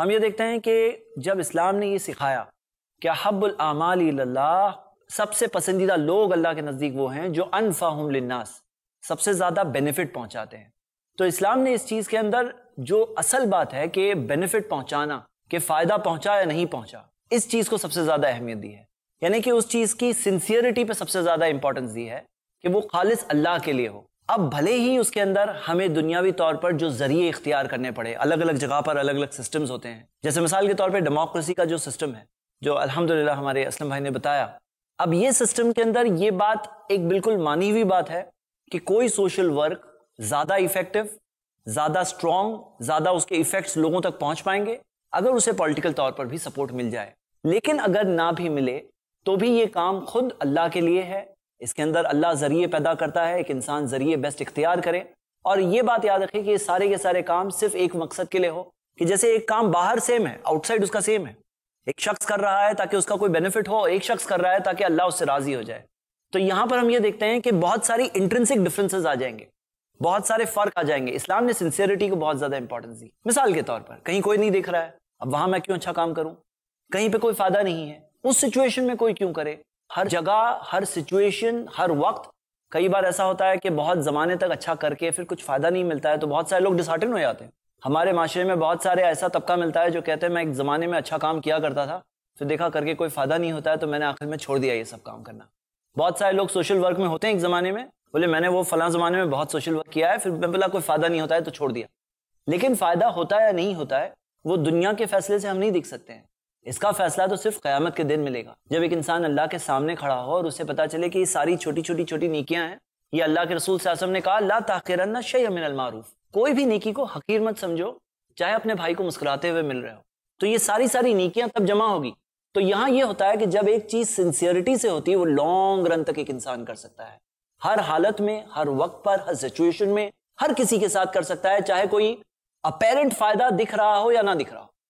ہم یہ دیکھتے ہیں کہ جب اسلام نے یہ سکھایا کہ حب العمال اللہ سب سے پسندیدہ لوگ اللہ کے نزدیک وہ ہیں جو انفاہم للناس سب سے زیادہ بینیفٹ پہنچاتے ہیں تو اسلام نے اس چیز کے اندر جو اصل بات ہے کہ بینیفٹ پہنچانا کہ فائدہ پہنچا یا نہیں پہنچا اس چیز کو سب سے زیادہ اہمیت دی ہے یعنی کہ اس چیز کی سنسیئرٹی پہ سب سے زیادہ امپورٹنس دی ہے کہ وہ خالص اللہ کے لیے ہو اب بھلے ہی اس کے اندر ہمیں دنیاوی طور پر جو ذریعے اختیار کرنے پڑے الگ الگ جگہ پر الگ الگ سسٹمز ہوتے ہیں جیسے مثال کے طور پہ ڈیموکریسی کا جو سسٹم ہے جو الحمد ہمارے اسلم بھائی نے بتایا اب یہ سسٹم کے اندر یہ بات ایک بالکل مانی ہوئی بات ہے کہ کوئی سوشل ورک زیادہ افیکٹو زیادہ اسٹرانگ زیادہ اس کے افیکٹس لوگوں تک پہنچ پائیں گے اگر اسے پولیٹیکل طور پر بھی سپورٹ مل جائے لیکن اگر نہ بھی ملے تو بھی یہ کام خود اللہ کے لیے ہے اس کے اندر اللہ ذریعے پیدا کرتا ہے ایک انسان ذریعے بیسٹ اختیار کرے اور یہ بات یاد رکھے کہ سارے کے سارے کام صرف ایک مقصد کے لیے ہو کہ جیسے ایک کام باہر سیم ہے آؤٹ سائڈ اس کا سیم ہے ایک شخص کر رہا ہے تاکہ اس کا کوئی بینیفٹ ہو ایک شخص کر رہا ہے تاکہ اللہ اس سے راضی ہو جائے تو یہاں پر ہم یہ دیکھتے ہیں کہ بہت ساری انٹرنسک ڈفرینسز آ جائیں گے بہت سارے فرق آ جائیں گے اسلام نے سنسیئرٹی کو بہت زیادہ امپورٹنس دی مثال کے طور پر کہیں کوئی نہیں دیکھ رہا ہے اب وہاں میں کیوں اچھا کام کروں کہیں پہ کوئی فائدہ نہیں ہے اس سچویشن میں کوئی کیوں کرے ہر جگہ ہر سچویشن ہر وقت کئی بار ایسا ہوتا ہے کہ بہت زمانے تک اچھا کر کے پھر کچھ فائدہ نہیں ملتا ہے تو بہت سارے لوگ ڈسارٹن ہو جاتے ہیں ہمارے معاشرے میں بہت سارے ایسا طبقہ ملتا ہے جو کہتے ہیں میں ایک زمانے میں اچھا کام کیا کرتا تھا پھر دیکھا کر کے کوئی فائدہ نہیں ہوتا ہے تو میں نے آخر میں چھوڑ دیا یہ سب کام کرنا بہت سارے لوگ سوشل ورک میں ہوتے ہیں ایک زمانے میں بولے میں نے وہ فلاں زمانے میں بہت سوشل ورک کیا ہے پھر میں بولا کوئی فائدہ نہیں ہوتا ہے تو چھوڑ دیا لیکن فائدہ ہوتا ہے یا نہیں ہوتا ہے وہ دنیا کے فیصلے سے ہم نہیں دیکھ سکتے ہیں اس کا فیصلہ تو صرف قیامت کے دن ملے گا جب ایک انسان اللہ کے سامنے کھڑا ہو اور اسے پتا چلے کہ یہ ساری چھوٹی چھوٹی چھوٹی نیکیاں ہیں یہ اللہ کے رسول صلی اللہ علیہ وسلم نے کہا لا تاخیر شی من المعروف کوئی بھی نیکی کو حقیر مت سمجھو چاہے اپنے بھائی کو مسکراتے ہوئے مل رہے ہو تو یہ ساری ساری نیکیاں تب جمع ہوگی تو یہاں یہ ہوتا ہے کہ جب ایک چیز سنسیئرٹی سے ہوتی ہے وہ لانگ رن تک ایک انسان کر سکتا ہے ہر حالت میں ہر وقت پر ہر سچویشن میں ہر کسی کے ساتھ کر سکتا ہے چاہے کوئی اپیرنٹ فائدہ دکھ رہا ہو یا نہ دکھ رہا ہو